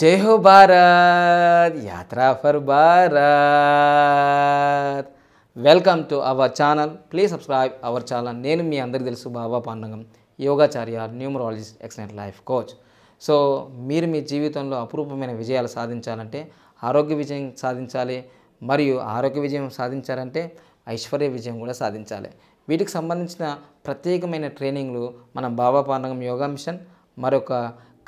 జై Ho Bharat Yatra for Bharat welcome to our channel please subscribe our channel నేను మీ అందరికీ తెలుసు బాబా పాండంగం యోగాచార్య numerologist excellent life coach so మీరు మీ జీవితంలో అపురూపమైన విజయాలు సాధించాలంటే ఆరోగ్య విజయం సాధించాలి మరియు ఆరోగ్య విజయం సాధించాలంటే ఐశ్వర్య విజయం కూడా సాధించాలి వీటికి సంబంధించిన ప్రత్యేకమైన ట్రైనింగ్లు మనం బాబా పాండగం యోగా మిషన్ మరొక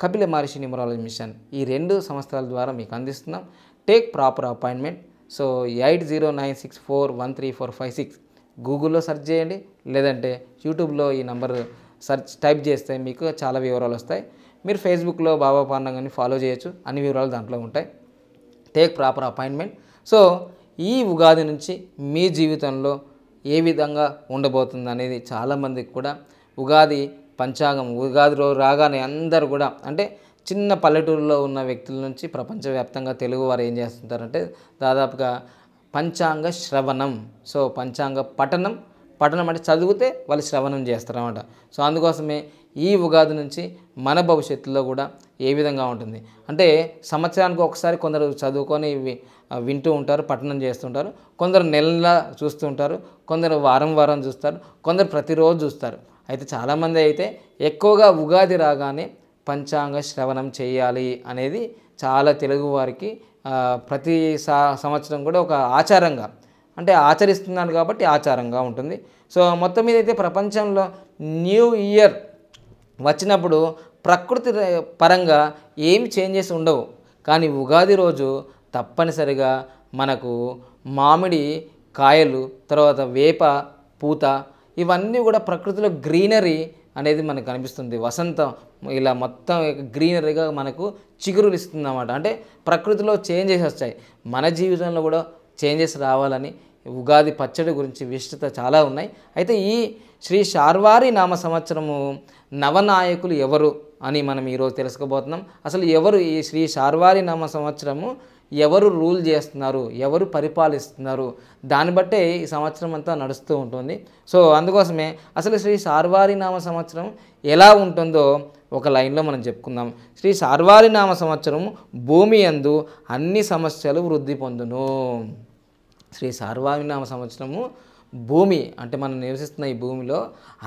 కపిల మహర్షి న్యూమరాలజీ మిషన్ ఈ రెండు సంస్థల ద్వారా మీకు అందిస్తున్నాం take proper appointment so eight zero nine six four one three four five six గూగుల్లో సెర్చ్ చేయండి లేదంటే యూట్యూబ్లో ఈ నంబర్ సర్చ్ టైప్ చేస్తే మీకు చాలా వివరాలు వస్తాయి మీరు ఫేస్బుక్లో బాబా పాండంగాన్ని ఫాలో చేయొచ్చు అన్ని వివరాలు దాంట్లో ఉంటాయి టేక్ ప్రాపర్ అపాయింట్మెంట్ సో ఈ ఉగాది నుంచి మీ జీవితంలో ఏ విధంగా ఉండబోతుంది అనేది చాలామందికి కూడా ఉగాది పంచాంగం ఉగాది రోజు రాగానే అందరు కూడా అంటే చిన్న పల్లెటూరులో ఉన్న వ్యక్తుల నుంచి ప్రపంచవ్యాప్తంగా తెలుగువారు ఏం చేస్తుంటారంటే దాదాపుగా పంచాంగ శ్రవణం సో పంచాంగ పఠనం పఠనం అంటే చదివితే వాళ్ళు శ్రవణం చేస్తారన్నమాట సో అందుకోసమే ఈ ఉగాది నుంచి మన భవిష్యత్తులో కూడా ఏ విధంగా ఉంటుంది అంటే సంవత్సరానికి ఒకసారి కొందరు చదువుకొని వింటూ ఉంటారు పఠనం చేస్తుంటారు కొందరు నెలలా చూస్తూ ఉంటారు కొందరు వారం వారం చూస్తారు కొందరు ప్రతిరోజు చూస్తారు అయితే చాలామంది అయితే ఎక్కువగా ఉగాది రాగానే పంచాంగ శ్రవణం చేయాలి అనేది చాలా తెలుగువారికి ప్రతి సంవత్సరం కూడా ఒక ఆచారంగా అంటే ఆచరిస్తున్నాను కాబట్టి ఆచారంగా ఉంటుంది సో మొత్తం మీద అయితే ప్రపంచంలో న్యూ ఇయర్ వచ్చినప్పుడు ప్రకృతి పరంగా ఏం చేంజెస్ ఉండవు కానీ ఉగాది రోజు తప్పనిసరిగా మనకు మామిడి కాయలు తర్వాత వేప పూత ఇవన్నీ కూడా ప్రకృతిలో గ్రీనరీ అనేది మనకు కనిపిస్తుంది వసంతం ఇలా మొత్తం గ్రీనరీగా మనకు చిగురులు ఇస్తుంది అనమాట అంటే ప్రకృతిలో చేంజెస్ వచ్చాయి మన జీవితంలో కూడా చేంజెస్ రావాలని ఉగాది పచ్చడి గురించి విశిష్టత చాలా ఉన్నాయి అయితే ఈ శ్రీ శార్వారి నామ సంవత్సరము నవనాయకులు ఎవరు అని మనం ఈరోజు తెలుసుకోబోతున్నాం అసలు ఎవరు ఈ శ్రీ శార్వారి నామ సంవత్సరము ఎవరు రూల్ చేస్తున్నారు ఎవరు పరిపాలిస్తున్నారు దాన్ని బట్టే ఈ సంవత్సరం అంతా నడుస్తూ ఉంటుంది సో అందుకోసమే అసలు శ్రీ సార్వారి నామ సంవత్సరం ఎలా ఉంటుందో ఒక లైన్లో మనం చెప్పుకుందాం శ్రీ సార్వారి నామ సంవత్సరం భూమి అందు అన్ని సమస్యలు వృద్ధి పొందును శ్రీ సార్వారి నామ సంవత్సరము భూమి అంటే మనం నివసిస్తున్న ఈ భూమిలో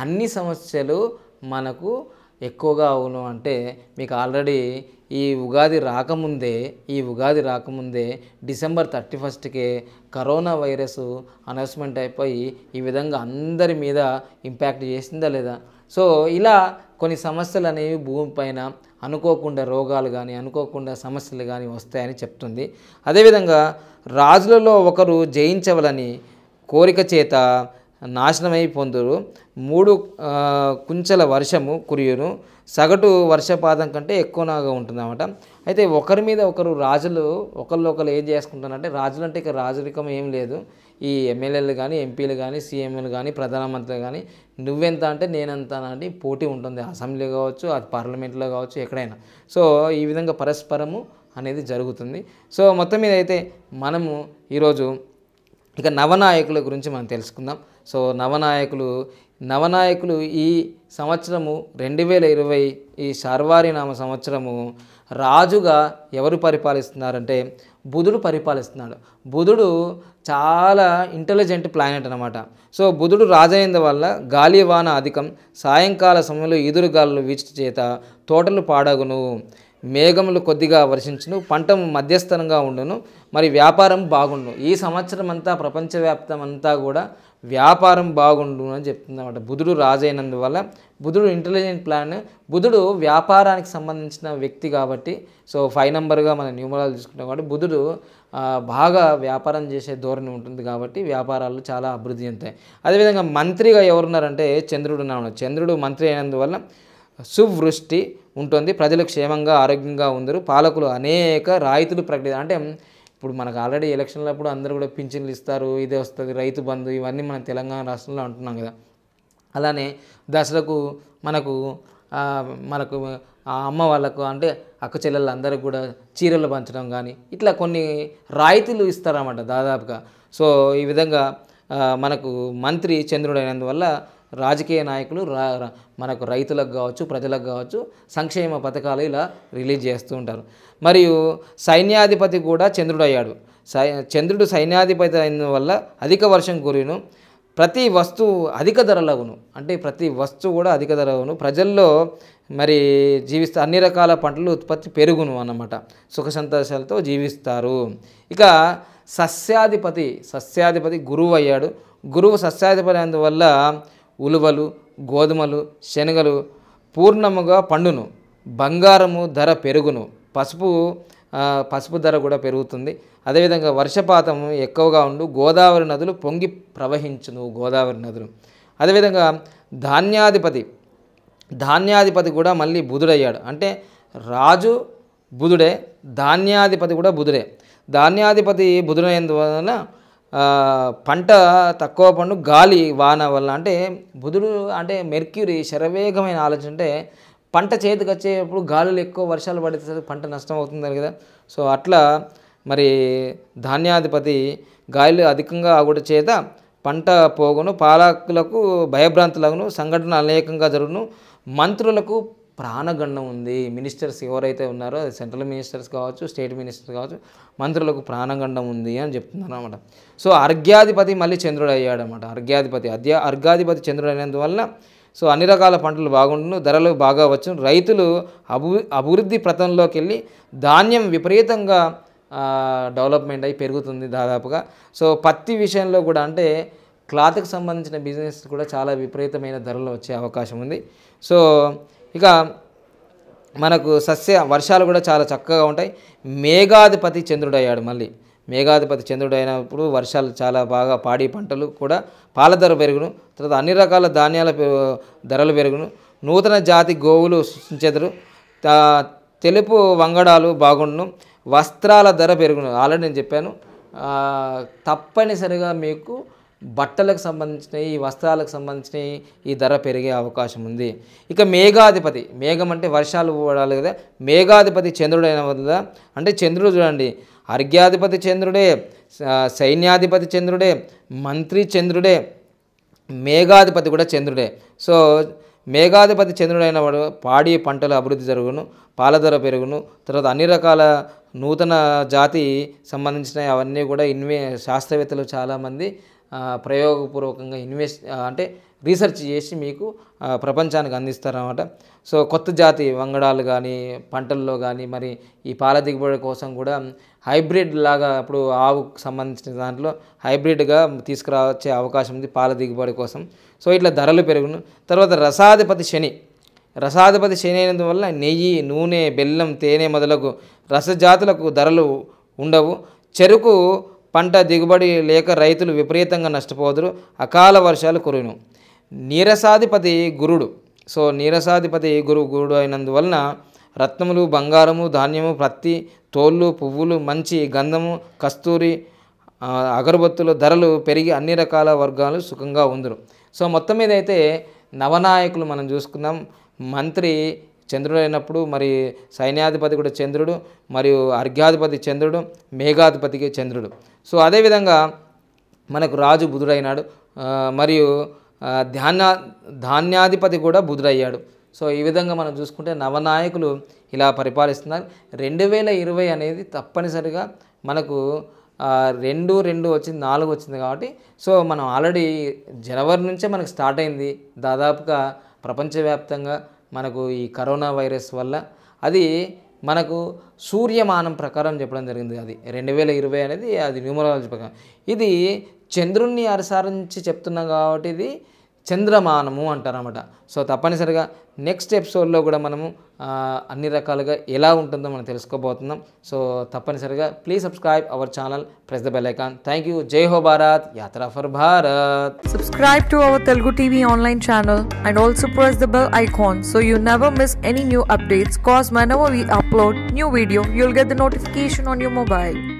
అన్ని సమస్యలు మనకు ఎక్కువగా అవును అంటే మీకు ఆల్రెడీ ఈ ఉగాది రాకముందే ఈ ఉగాది రాకముందే డిసెంబర్ థర్టీ ఫస్ట్కే కరోనా వైరస్ అనౌన్స్మెంట్ అయిపోయి ఈ విధంగా అందరి మీద ఇంపాక్ట్ చేసిందా లేదా సో ఇలా కొన్ని సమస్యలు అనేవి భూమిపైన అనుకోకుండా రోగాలు కానీ అనుకోకుండా సమస్యలు కానీ వస్తాయని చెప్తుంది అదేవిధంగా రాజులలో ఒకరు జయించవలని కోరిక చేత నాశనమై పొందురు మూడు కుంచెల వర్షము కురియును సగటు వర్షపాతం కంటే ఎక్కువగా ఉంటుందన్నమాట అయితే ఒకరి మీద ఒకరు రాజులు ఒకళ్ళు ఒకరు ఏం చేసుకుంటారంటే రాజులు అంటే ఇక రాజరికం ఏం లేదు ఈ ఎమ్మెల్యేలు కానీ ఎంపీలు కానీ సీఎంలు కానీ ప్రధానమంత్రులు కానీ నువ్వెంత అంటే నేనెంత అని పోటీ ఉంటుంది అసెంబ్లీ కావచ్చు అది పార్లమెంట్లో కావచ్చు ఎక్కడైనా సో ఈ విధంగా పరస్పరము అనేది జరుగుతుంది సో మొత్తం మీద అయితే మనము ఈరోజు ఇక నవనాయకుల గురించి మనం తెలుసుకుందాం సో నవనాయకులు నవనాయకులు ఈ సంవత్సరము రెండు వేల ఇరవై ఈ నామ సంవత్సరము రాజుగా ఎవరు పరిపాలిస్తున్నారంటే బుధుడు పరిపాలిస్తున్నాడు బుధుడు చాలా ఇంటెలిజెంట్ ప్లానెట్ అనమాట సో బుధుడు రాజైన వల్ల గాలివాన అధికం సాయంకాల సమయంలో ఈదురుగాలు వీచి చేత తోటలు పాడగును మేఘములు కొద్దిగా వర్షించును పంట మధ్యస్థనంగా ఉండును మరి వ్యాపారం బాగుండు ఈ సంవత్సరం అంతా ప్రపంచవ్యాప్తం అంతా కూడా వ్యాపారం బాగుండు అని చెప్తుందన్నమాట బుధుడు రాజైనందువల్ల బుధుడు ఇంటెలిజెంట్ ప్లాన్ బుధుడు వ్యాపారానికి సంబంధించిన వ్యక్తి కాబట్టి సో ఫైవ్ నెంబర్గా మనం న్యూమరాలు తీసుకుంటాం కాబట్టి బుధుడు బాగా వ్యాపారం చేసే ధోరణి ఉంటుంది కాబట్టి వ్యాపారాలు చాలా అభివృద్ధి చెందుతాయి అదేవిధంగా మంత్రిగా ఎవరున్నారంటే చంద్రుడు ఉన్నాడు చంద్రుడు మంత్రి అయినందువల్ల సువృష్టి ఉంటుంది ప్రజలు క్షేమంగా ఆరోగ్యంగా ఉందరు పాలకులు అనేక రాయితులు ప్రకటి అంటే ఇప్పుడు మనకు ఆల్రెడీ ఎలక్షన్లప్పుడు అందరూ కూడా పింఛన్లు ఇస్తారు ఇదే వస్తుంది రైతు బంధు ఇవన్నీ మన తెలంగాణ రాష్ట్రంలో అంటున్నాం కదా అలానే దశలకు మనకు మనకు ఆ అమ్మ వాళ్ళకు అంటే అక్క అందరికి కూడా చీరలు పంచడం కానీ ఇట్లా కొన్ని రాయితీలు ఇస్తారన్నమాట దాదాపుగా సో ఈ విధంగా మనకు మంత్రి అయినందువల్ల రాజకీయ నాయకులు మనకు రైతులకు కావచ్చు ప్రజలకు కావచ్చు సంక్షేమ పథకాలు ఇలా రిలీజ్ చేస్తూ ఉంటారు మరియు సైన్యాధిపతి కూడా అయ్యాడు సై చంద్రుడు సైన్యాధిపతి అయిన వల్ల అధిక వర్షం కురిను ప్రతి వస్తువు అధిక ధరలగును అంటే ప్రతి వస్తువు కూడా అధిక అవును ప్రజల్లో మరి జీవిస్తే అన్ని రకాల పంటలు ఉత్పత్తి పెరుగును అన్నమాట సుఖ సంతోషాలతో జీవిస్తారు ఇక సస్యాధిపతి సస్యాధిపతి గురువు అయ్యాడు గురువు సస్యాధిపతి అందువల్ల ఉలువలు గోధుమలు శనగలు పూర్ణముగా పండును బంగారము ధర పెరుగును పసుపు పసుపు ధర కూడా పెరుగుతుంది అదేవిధంగా వర్షపాతం ఎక్కువగా ఉండు గోదావరి నదులు పొంగి ప్రవహించును గోదావరి నదులు అదేవిధంగా ధాన్యాధిపతి ధాన్యాధిపతి కూడా మళ్ళీ బుధుడయ్యాడు అంటే రాజు బుధుడే ధాన్యాధిపతి కూడా బుధుడే ధాన్యాధిపతి బుధుడైన పంట తక్కువ పండు గాలి వాన వల్ల అంటే బుధుడు అంటే మెర్క్యూరీ శరవేగమైన ఆలోచన అంటే పంట చేతికి వచ్చేటప్పుడు గాలులు ఎక్కువ వర్షాలు పడితే పంట నష్టం అవుతుంది కదా సో అట్లా మరి ధాన్యాధిపతి గాలి అధికంగా ఆగుట చేత పంట పోగును పాలకులకు భయభ్రాంతులకును సంఘటన అనేకంగా జరుగును మంత్రులకు ప్రాణగండం ఉంది మినిస్టర్స్ ఎవరైతే ఉన్నారో అది సెంట్రల్ మినిస్టర్స్ కావచ్చు స్టేట్ మినిస్టర్స్ కావచ్చు మంత్రులకు ప్రాణగండం ఉంది అని చెప్తున్నారు అనమాట సో అర్ఘ్యాధిపతి మళ్ళీ చంద్రుడు అయ్యాడనమాట అర్ఘ్యాధిపతి అద్య అర్ఘాధిపతి చంద్రుడు అయినందువల్ల సో అన్ని రకాల పంటలు బాగుండును ధరలు బాగా వచ్చు రైతులు అభి అభివృద్ధి ప్రతంలోకి వెళ్ళి ధాన్యం విపరీతంగా డెవలప్మెంట్ అయి పెరుగుతుంది దాదాపుగా సో పత్తి విషయంలో కూడా అంటే క్లాత్కి సంబంధించిన బిజినెస్ కూడా చాలా విపరీతమైన ధరలు వచ్చే అవకాశం ఉంది సో ఇక మనకు సస్య వర్షాలు కూడా చాలా చక్కగా ఉంటాయి మేఘాధిపతి చంద్రుడయ్యాడు మళ్ళీ మేఘాధిపతి చంద్రుడు అయినప్పుడు వర్షాలు చాలా బాగా పాడి పంటలు కూడా పాల ధర పెరుగును తర్వాత అన్ని రకాల ధాన్యాల ధరలు పెరుగును నూతన జాతి గోవులు సృష్టించెదరు తెలుపు వంగడాలు బాగుండును వస్త్రాల ధర పెరుగును ఆల్రెడీ నేను చెప్పాను తప్పనిసరిగా మీకు బట్టలకు సంబంధించినవి ఈ వస్త్రాలకు సంబంధించినవి ఈ ధర పెరిగే అవకాశం ఉంది ఇక మేఘాధిపతి మేఘం అంటే వర్షాలు పడాలి కదా మేఘాధిపతి చంద్రుడైన వద్ద అంటే చంద్రుడు చూడండి అర్ఘ్యాధిపతి చంద్రుడే సైన్యాధిపతి చంద్రుడే మంత్రి చంద్రుడే మేఘాధిపతి కూడా చంద్రుడే సో మేఘాధిపతి చంద్రుడైన వాడు పాడి పంటల అభివృద్ధి జరుగును పాల ధర పెరుగును తర్వాత అన్ని రకాల నూతన జాతి సంబంధించిన అవన్నీ కూడా ఇన్వే శాస్త్రవేత్తలు చాలామంది ప్రయోగపూర్వకంగా ఇన్వెస్ట్ అంటే రీసెర్చ్ చేసి మీకు ప్రపంచానికి అందిస్తారన్నమాట సో కొత్త జాతి వంగడాలు కానీ పంటల్లో కానీ మరి ఈ పాల దిగుబడి కోసం కూడా హైబ్రిడ్ లాగా ఇప్పుడు ఆవుకు సంబంధించిన దాంట్లో హైబ్రిడ్గా తీసుకురావచ్చే అవకాశం ఉంది పాల దిగుబడి కోసం సో ఇట్లా ధరలు పెరుగును తర్వాత రసాధిపతి శని రసాధిపతి శని అయినందువల్ల నెయ్యి నూనె బెల్లం తేనె మొదలగు రసజాతులకు ధరలు ఉండవు చెరుకు పంట దిగుబడి లేక రైతులు విపరీతంగా నష్టపోదురు అకాల వర్షాలు కురువును నీరసాధిపతి గురుడు సో నీరసాధిపతి గురు గురుడు అయినందువలన రత్నములు బంగారము ధాన్యము ప్రత్తి తోళ్ళు పువ్వులు మంచి గంధము కస్తూరి అగరబత్తుల ధరలు పెరిగి అన్ని రకాల వర్గాలు సుఖంగా ఉందరు సో మొత్తం మీద అయితే నవనాయకులు మనం చూసుకుందాం మంత్రి చంద్రుడు అయినప్పుడు మరి సైన్యాధిపతి కూడా చంద్రుడు మరియు అర్ఘ్యాధిపతి చంద్రుడు మేఘాధిపతికి చంద్రుడు సో అదేవిధంగా మనకు రాజు బుధుడైనాడు మరియు ధాన్య ధాన్యాధిపతి కూడా బుధుడయ్యాడు సో ఈ విధంగా మనం చూసుకుంటే నవనాయకులు ఇలా పరిపాలిస్తున్నారు రెండు వేల ఇరవై అనేది తప్పనిసరిగా మనకు రెండు రెండు వచ్చింది నాలుగు వచ్చింది కాబట్టి సో మనం ఆల్రెడీ జనవరి నుంచే మనకు స్టార్ట్ అయింది దాదాపుగా ప్రపంచవ్యాప్తంగా మనకు ఈ కరోనా వైరస్ వల్ల అది మనకు సూర్యమానం ప్రకారం చెప్పడం జరిగింది అది రెండు వేల ఇరవై అనేది అది న్యూమరాలజీ ప్రకారం ఇది చంద్రుణ్ణి అనుసరించి చెప్తున్నాం కాబట్టి ఇది చంద్రమానము అంటారన్నమాట సో తప్పనిసరిగా నెక్స్ట్ ఎపిసోడ్లో కూడా మనము అన్ని రకాలుగా ఎలా ఉంటుందో మనం తెలుసుకోబోతున్నాం సో తప్పనిసరిగా please subscribe our channel press the bell icon thank you జై హో భారత్ యాత్ర for Bharat subscribe to our Telugu TV online channel and also press the bell icon so you never miss any new updates cos మెనవర్ we upload new video you'll get the notification on your mobile